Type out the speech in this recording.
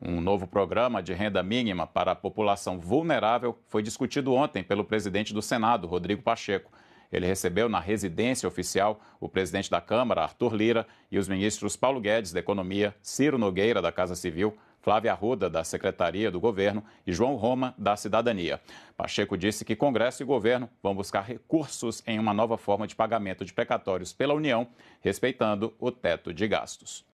Um novo programa de renda mínima para a população vulnerável foi discutido ontem pelo presidente do Senado, Rodrigo Pacheco. Ele recebeu na residência oficial o presidente da Câmara, Arthur Lira, e os ministros Paulo Guedes, da Economia, Ciro Nogueira, da Casa Civil, Flávia Arruda, da Secretaria do Governo, e João Roma, da Cidadania. Pacheco disse que Congresso e governo vão buscar recursos em uma nova forma de pagamento de precatórios pela União, respeitando o teto de gastos.